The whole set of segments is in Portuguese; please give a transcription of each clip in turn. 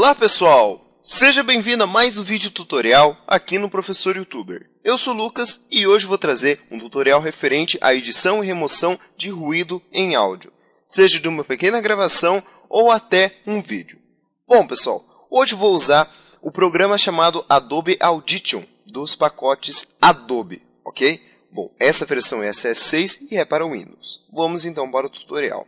Olá pessoal! Seja bem-vindo a mais um vídeo tutorial aqui no Professor Youtuber. Eu sou Lucas e hoje vou trazer um tutorial referente à edição e remoção de ruído em áudio, seja de uma pequena gravação ou até um vídeo. Bom pessoal, hoje vou usar o programa chamado Adobe Audition dos pacotes Adobe, ok? Bom, essa versão é CS6 e é para Windows. Vamos então para o tutorial.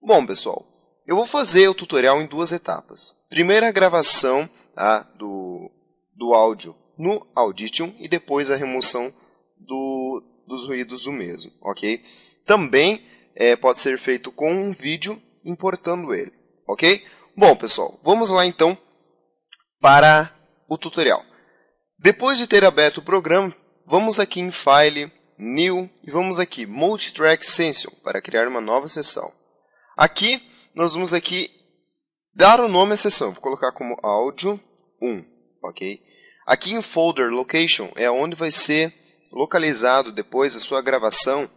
Bom pessoal, eu vou fazer o tutorial em duas etapas. Primeiro a gravação tá, do, do áudio no Audition e depois a remoção do, dos ruídos do mesmo, ok? Também é, pode ser feito com um vídeo importando ele, ok? Bom, pessoal, vamos lá então para o tutorial. Depois de ter aberto o programa, vamos aqui em File, New e vamos aqui Multitrack Session para criar uma nova sessão. Aqui nós vamos aqui dar o nome à sessão. Vou colocar como áudio 1, ok? Aqui em folder location é onde vai ser localizado depois a sua gravação,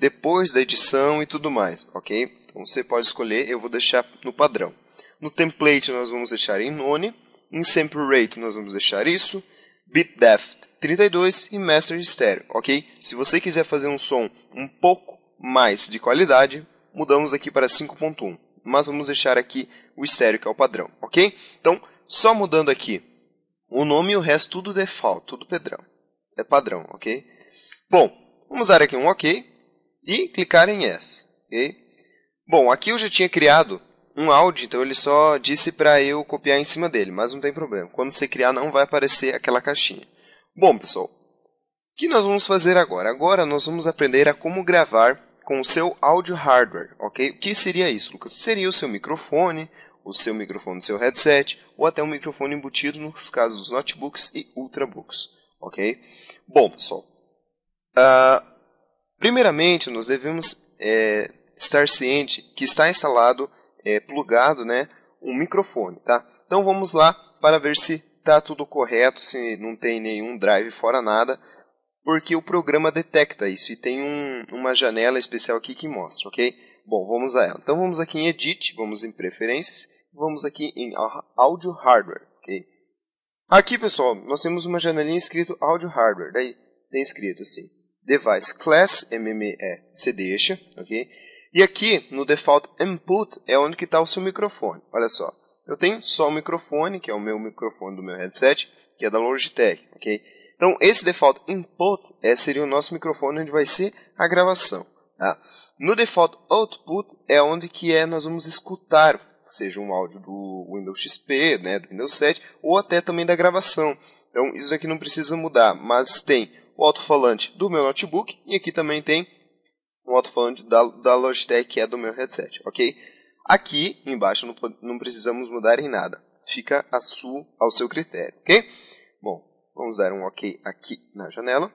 depois da edição e tudo mais, ok? Então você pode escolher, eu vou deixar no padrão. No template nós vamos deixar em none, em sample rate nós vamos deixar isso, bit depth 32 e master stereo, ok? Se você quiser fazer um som um pouco mais de qualidade, mudamos aqui para 5.1 mas vamos deixar aqui o estéreo, que é o padrão, ok? Então, só mudando aqui o nome e o resto tudo default, tudo padrão. É padrão, ok? Bom, vamos dar aqui um ok e clicar em Yes, ok? Bom, aqui eu já tinha criado um áudio, então ele só disse para eu copiar em cima dele, mas não tem problema. Quando você criar, não vai aparecer aquela caixinha. Bom, pessoal, o que nós vamos fazer agora? Agora nós vamos aprender a como gravar com o seu áudio hardware, ok? O que seria isso, Lucas? Seria o seu microfone, o seu microfone do seu headset, ou até um microfone embutido nos casos dos notebooks e ultrabooks, ok? Bom, pessoal, uh, primeiramente nós devemos é, estar ciente que está instalado, é, plugado, né, um microfone, tá? Então vamos lá para ver se está tudo correto, se não tem nenhum drive fora nada, porque o programa detecta isso e tem um, uma janela especial aqui que mostra, ok? Bom, vamos a ela. Então vamos aqui em Edit, vamos em Preferências, vamos aqui em Audio Hardware, ok? Aqui, pessoal, nós temos uma janelinha escrito Audio Hardware, daí tem escrito assim, Device Class MME, você deixa, ok? E aqui, no Default Input, é onde que está o seu microfone, olha só. Eu tenho só o microfone, que é o meu microfone do meu headset, que é da Logitech, ok? Então, esse default input é, seria o nosso microfone onde vai ser a gravação. Tá? No default output é onde que é nós vamos escutar, seja um áudio do Windows XP, né, do Windows 7, ou até também da gravação. Então, isso aqui não precisa mudar, mas tem o alto-falante do meu notebook e aqui também tem o alto-falante da, da Logitech, que é do meu headset, ok? Aqui embaixo não, não precisamos mudar em nada, fica a su, ao seu critério, ok? Vamos dar um OK aqui na janela.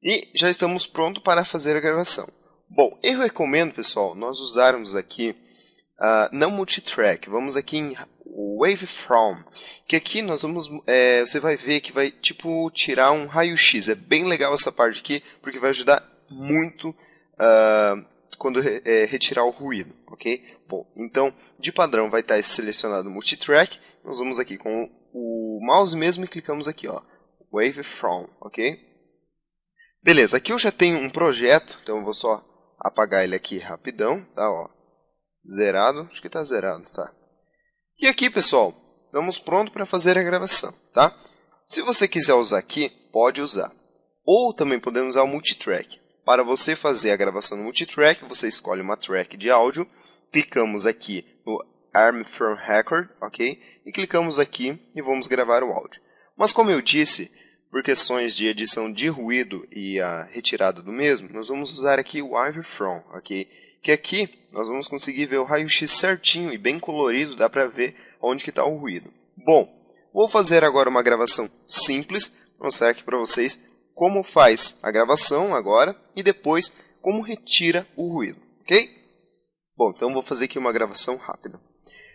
E já estamos prontos para fazer a gravação. Bom, eu recomendo, pessoal, nós usarmos aqui uh, não multitrack. Vamos aqui em Wave From, que aqui nós vamos, é, você vai ver que vai tipo tirar um raio-x. É bem legal essa parte aqui, porque vai ajudar muito uh, quando é, retirar o ruído, ok? Bom, então de padrão vai estar selecionado multitrack. Nós vamos aqui com o mouse mesmo e clicamos aqui, ó, wave from, ok? Beleza, aqui eu já tenho um projeto, então eu vou só apagar ele aqui rapidão, tá, ó. Zerado, acho que está zerado, tá. E aqui, pessoal, estamos prontos para fazer a gravação, tá? Se você quiser usar aqui, pode usar. Ou também podemos usar o multitrack. Para você fazer a gravação no multitrack, você escolhe uma track de áudio, clicamos aqui no Arm From Record, ok? E clicamos aqui e vamos gravar o áudio. Mas como eu disse, por questões de edição de ruído e a retirada do mesmo, nós vamos usar aqui o Ivy From, ok? que aqui nós vamos conseguir ver o raio-x certinho e bem colorido, dá para ver onde que está o ruído. Bom, vou fazer agora uma gravação simples, mostrar aqui para vocês como faz a gravação agora e depois como retira o ruído, ok? Bom, então vou fazer aqui uma gravação rápida.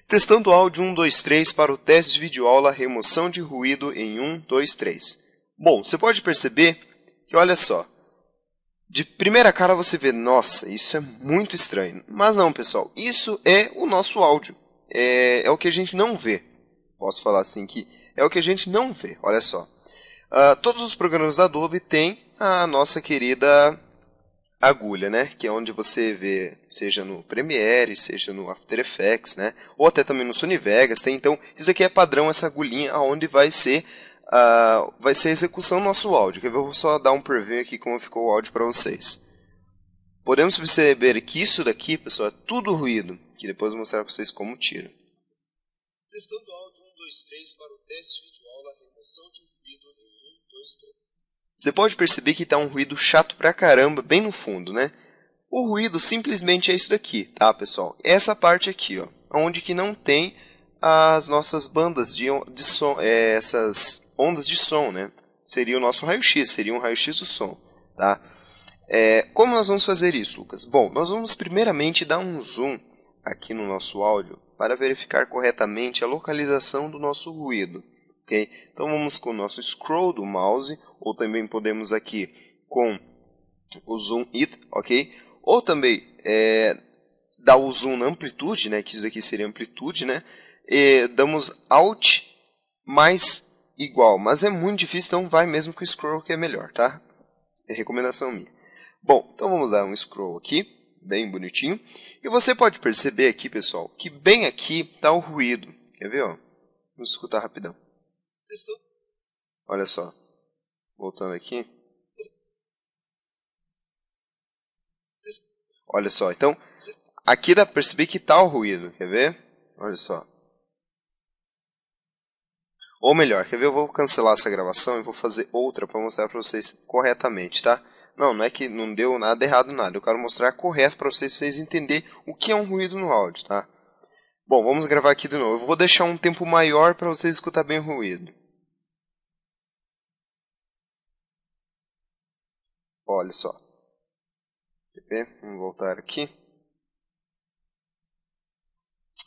Testando áudio 1, 2, 3 para o teste de videoaula remoção de ruído em 1, 2, 3. Bom, você pode perceber que, olha só, de primeira cara você vê, nossa, isso é muito estranho. Mas não, pessoal, isso é o nosso áudio. É, é o que a gente não vê. Posso falar assim que é o que a gente não vê, olha só. Uh, todos os programas da Adobe têm a nossa querida agulha, né? Que é onde você vê, seja no Premiere, seja no After Effects, né? Ou até também no Sony Vegas, tem. Então, isso aqui é padrão, essa agulhinha, aonde vai ser uh, vai ser a execução do nosso áudio. Quer ver? Eu vou só dar um preview aqui como ficou o áudio para vocês. Podemos perceber que isso daqui, pessoal, é tudo ruído, que depois eu vou mostrar para vocês como tira. Testando áudio 1, 2, 3 para o teste remoção de ruído em 1, 2, 3. Você pode perceber que está um ruído chato pra caramba bem no fundo, né? O ruído simplesmente é isso daqui, tá, pessoal? Essa parte aqui, ó, onde que não tem as nossas bandas de, de som, é, essas ondas de som, né? Seria o nosso raio-x, seria um raio-x do som, tá? É, como nós vamos fazer isso, Lucas? Bom, nós vamos primeiramente dar um zoom aqui no nosso áudio para verificar corretamente a localização do nosso ruído, ok? Então vamos com o nosso scroll do mouse, ou também podemos aqui com o zoom it, ok? Ou também é, dar o zoom na amplitude, né? Que isso aqui seria amplitude, né? E damos Alt mais igual, mas é muito difícil, então vai mesmo com o scroll que é melhor, tá? É recomendação minha. Bom, então vamos dar um scroll aqui, bem bonitinho. E você pode perceber aqui, pessoal, que bem aqui está o ruído. Quer ver? Ó? Vamos escutar rapidão. Testou. Olha só. Voltando aqui. Olha só, então aqui dá para perceber que está o ruído, quer ver? Olha só. Ou melhor, quer ver? Eu vou cancelar essa gravação e vou fazer outra para mostrar para vocês corretamente, tá? Não, não é que não deu nada errado, nada. Eu quero mostrar correto para vocês, vocês entenderem o que é um ruído no áudio, tá? Bom, vamos gravar aqui de novo. Eu vou deixar um tempo maior para vocês escutar bem o ruído. Olha só. Vamos voltar aqui.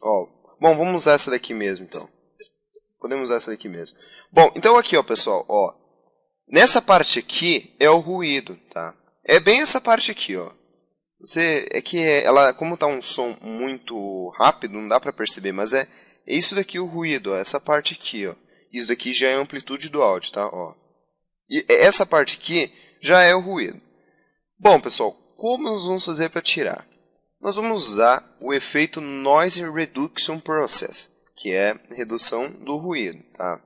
Ó, bom, vamos usar essa daqui mesmo então. Podemos usar essa daqui mesmo. Bom, então aqui, ó, pessoal, ó. Nessa parte aqui é o ruído, tá? É bem essa parte aqui, ó. Você é que é, ela, como tá um som muito rápido, não dá para perceber, mas é, é isso daqui o ruído, ó, essa parte aqui, ó. Isso daqui já é a amplitude do áudio, tá? Ó. E é, essa parte aqui já é o ruído. Bom, pessoal, como nós vamos fazer para tirar? Nós vamos usar o efeito Noise Reduction Process que é redução do ruído. Tá?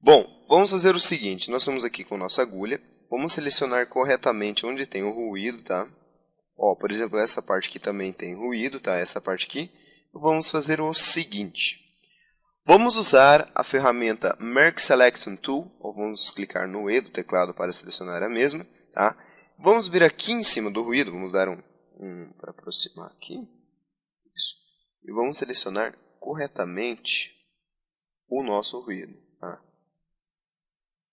Bom, vamos fazer o seguinte, nós estamos aqui com nossa agulha, vamos selecionar corretamente onde tem o ruído, tá? Ó, por exemplo, essa parte aqui também tem ruído, tá? Essa parte aqui. Vamos fazer o seguinte. Vamos usar a ferramenta Merck Selection Tool, ou vamos clicar no E do teclado para selecionar a mesma, tá? Vamos vir aqui em cima do ruído, vamos dar um, um para aproximar aqui. Isso. E vamos selecionar corretamente o nosso ruído. Ah,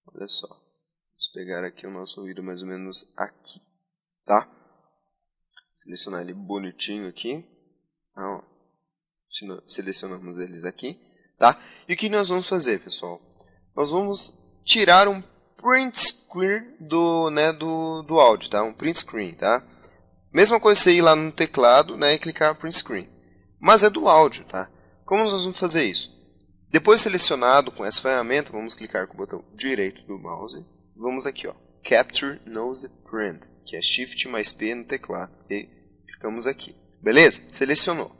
olha só. Vamos pegar aqui o nosso ruído mais ou menos aqui, tá? Selecionar ele bonitinho aqui. Ah, ó. Selecionamos eles aqui, tá? E o que nós vamos fazer, pessoal? Nós vamos tirar um print screen do, né, do, do áudio, tá? Um print screen, tá? Mesma coisa você ir lá no teclado, né, e clicar print screen. Mas é do áudio, tá? Como nós vamos fazer isso? Depois selecionado com essa ferramenta, vamos clicar com o botão direito do mouse. Vamos aqui, ó, Capture Nose Print, que é Shift mais P no teclado. e Ficamos aqui. Beleza? Selecionou.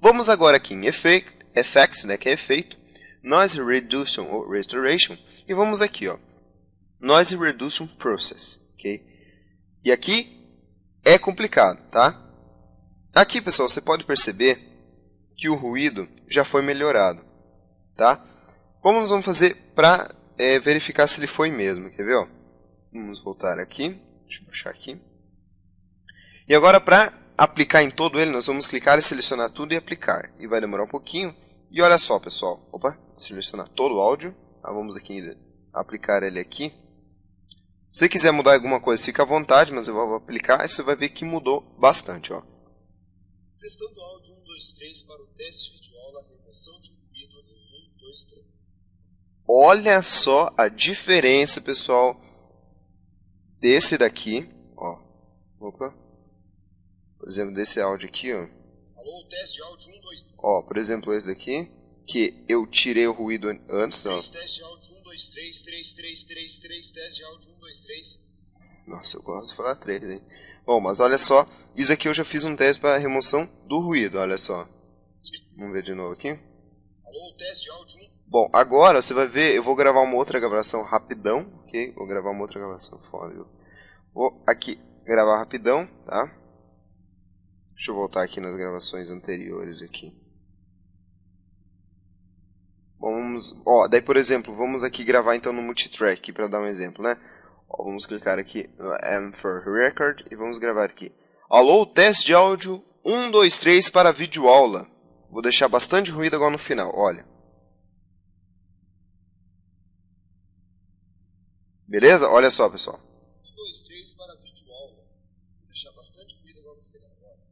Vamos agora aqui em Effect, Effects, né, que é efeito, Noise Reduction ou Restoration, e vamos aqui, ó, Noise Reduction Process, ok? E aqui é complicado, tá? Aqui, pessoal, você pode perceber que o ruído já foi melhorado, tá? Como nós vamos fazer para é, verificar se ele foi mesmo, quer ver? Ó? Vamos voltar aqui, deixa eu baixar aqui. E agora para aplicar em todo ele, nós vamos clicar e selecionar tudo e aplicar. E vai demorar um pouquinho. E olha só, pessoal. Opa, selecionar todo o áudio. Tá? vamos aqui aplicar ele aqui. Se você quiser mudar alguma coisa, fica à vontade, mas eu vou aplicar e você vai ver que mudou bastante, ó. Testando áudio 1, 2, 3 para o teste de aula remoção de ruído em 1, 2, 3. Olha só a diferença, pessoal, desse daqui, ó. Opa. Por exemplo, desse áudio aqui, ó. Alô, teste áudio 1, 2. Ó, por exemplo, esse daqui, que eu tirei o ruído antes, ó. Teste áudio 1, 2, 3, 3, 3, 3, 3, teste áudio 1, 2, 3. Nossa, eu gosto de falar três, hein? Bom, mas olha só, isso aqui eu já fiz um teste para remoção do ruído, olha só. Vamos ver de novo aqui. Alô, teste de áudio 1. Bom, agora você vai ver, eu vou gravar uma outra gravação rapidão, ok? Vou gravar uma outra gravação, foda, viu? Vou aqui gravar rapidão, tá? Deixa eu voltar aqui nas gravações anteriores aqui. Bom, vamos, ó, daí por exemplo, vamos aqui gravar então no multitrack para dar um exemplo, né? Vamos clicar aqui no M for Record e vamos gravar aqui. Alô, teste de áudio 1, 2, 3 para vídeo aula. Vou deixar bastante ruído agora no final, olha. Beleza? Olha só, pessoal. 1, 2, 3 para vídeo aula. Vou deixar bastante ruído agora no final, olha.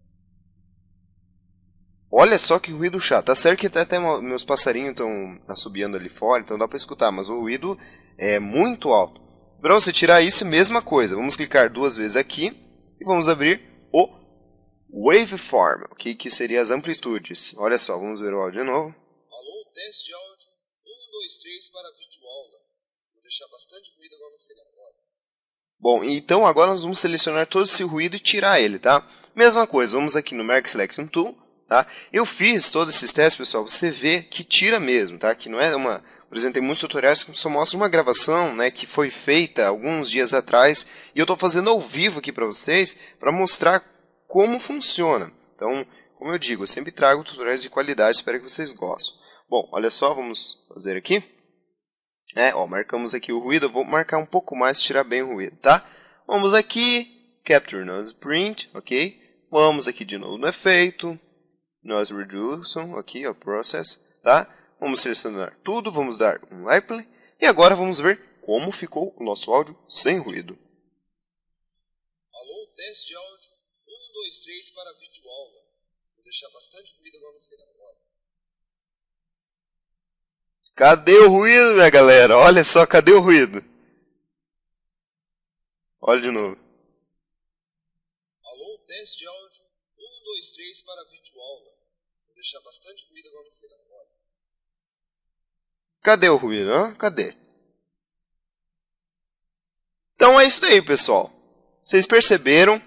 Olha só que ruído chato. Tá certo que até meus passarinhos estão assobiando ali fora, então dá para escutar, mas o ruído é muito alto. Para você tirar isso, mesma coisa. Vamos clicar duas vezes aqui e vamos abrir o waveform, que, que seria as amplitudes. Olha só, vamos ver o áudio de novo. Alô, teste de áudio 1, 2, 3 para vídeo aula. Vou deixar bastante ruído agora no final. Olha. Bom, então agora nós vamos selecionar todo esse ruído e tirar ele, tá? Mesma coisa, vamos aqui no Merck Selection Tool, tá? Eu fiz todos esses testes, pessoal, você vê que tira mesmo, tá? Que não é uma por exemplo, tem muitos tutoriais que só mostram uma gravação, né, que foi feita alguns dias atrás, e eu estou fazendo ao vivo aqui para vocês, para mostrar como funciona. Então, como eu digo, eu sempre trago tutoriais de qualidade, espero que vocês gostem. Bom, olha só, vamos fazer aqui. É, ó, marcamos aqui o ruído, eu vou marcar um pouco mais, tirar bem o ruído, tá? Vamos aqui, Capture Noise Print, ok? Vamos aqui de novo no efeito, Noise Reduction, aqui, ó, Process, tá? vamos selecionar tudo, vamos dar um like e agora vamos ver como ficou o nosso áudio sem ruído. Alô, teste de áudio 1, 2, 3 para vídeo aula. Vou deixar bastante ruído agora no final. Agora. Cadê o ruído, minha galera? Olha só, cadê o ruído? Olha de novo. Alô, teste de áudio 1, 2, 3 para vídeo aula. Vou deixar bastante ruído agora no final. Agora. Cadê o ruído? Cadê? Então é isso aí, pessoal. Vocês perceberam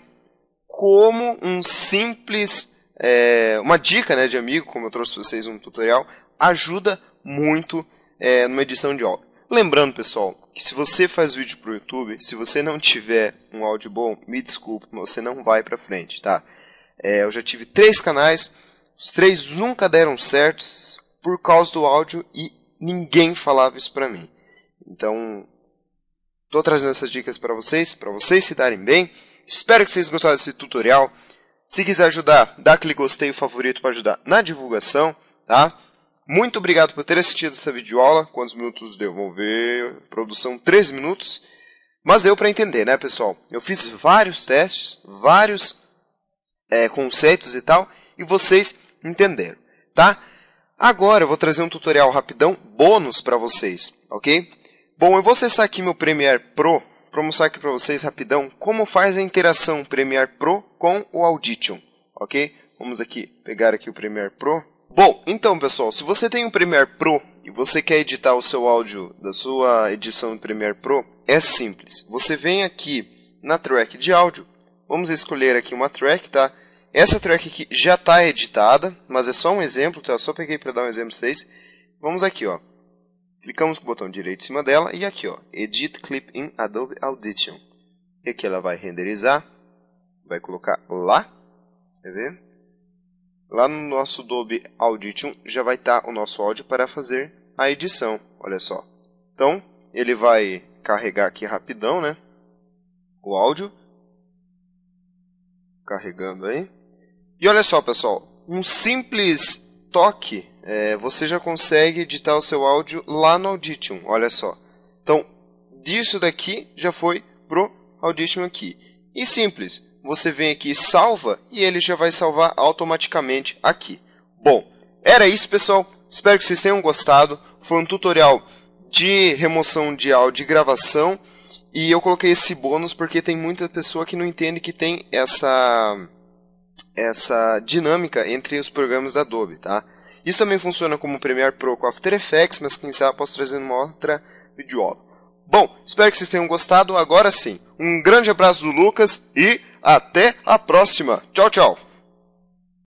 como um simples, é, uma dica né, de amigo, como eu trouxe para vocês um tutorial, ajuda muito é, numa edição de áudio. Lembrando, pessoal, que se você faz vídeo para o YouTube, se você não tiver um áudio bom, me desculpe, você não vai para frente, tá? É, eu já tive três canais, os três nunca deram certos por causa do áudio e Ninguém falava isso para mim. Então, tô trazendo essas dicas para vocês, para vocês se darem bem. Espero que vocês gostaram desse tutorial. Se quiser ajudar, dá aquele gostei o favorito para ajudar na divulgação, tá? Muito obrigado por ter assistido essa videoaula. Quantos minutos deu? Vamos ver. Produção 3 minutos. Mas deu para entender, né, pessoal? Eu fiz vários testes, vários é, conceitos e tal, e vocês entenderam, tá? Agora eu vou trazer um tutorial rapidão bônus para vocês, ok? Bom, eu vou acessar aqui meu Premiere Pro para mostrar aqui para vocês rapidão como faz a interação Premiere Pro com o Audition, ok? Vamos aqui pegar aqui o Premiere Pro. Bom, então pessoal, se você tem um Premiere Pro e você quer editar o seu áudio da sua edição do Premiere Pro, é simples. Você vem aqui na track de áudio, vamos escolher aqui uma track, tá? Essa track aqui já está editada, mas é só um exemplo, tá? Só peguei para dar um exemplo para vocês. Vamos aqui, ó. Clicamos com o botão direito em cima dela e aqui, ó, Edit Clip in Adobe Audition. E aqui ela vai renderizar, vai colocar lá, quer ver? Lá no nosso Adobe Audition já vai estar tá o nosso áudio para fazer a edição, olha só. Então, ele vai carregar aqui rapidão, né? O áudio. Carregando aí. E olha só, pessoal, um simples toque, é, você já consegue editar o seu áudio lá no Audition, olha só. Então, disso daqui já foi pro Audition aqui. E simples, você vem aqui salva e ele já vai salvar automaticamente aqui. Bom, era isso, pessoal. Espero que vocês tenham gostado. Foi um tutorial de remoção de áudio e gravação. E eu coloquei esse bônus porque tem muita pessoa que não entende que tem essa essa dinâmica entre os programas da Adobe, tá? Isso também funciona como Premiere Pro com After Effects, mas quem sabe posso trazer uma outra videoaula. Bom, espero que vocês tenham gostado. Agora sim, um grande abraço do Lucas e até a próxima. Tchau, tchau!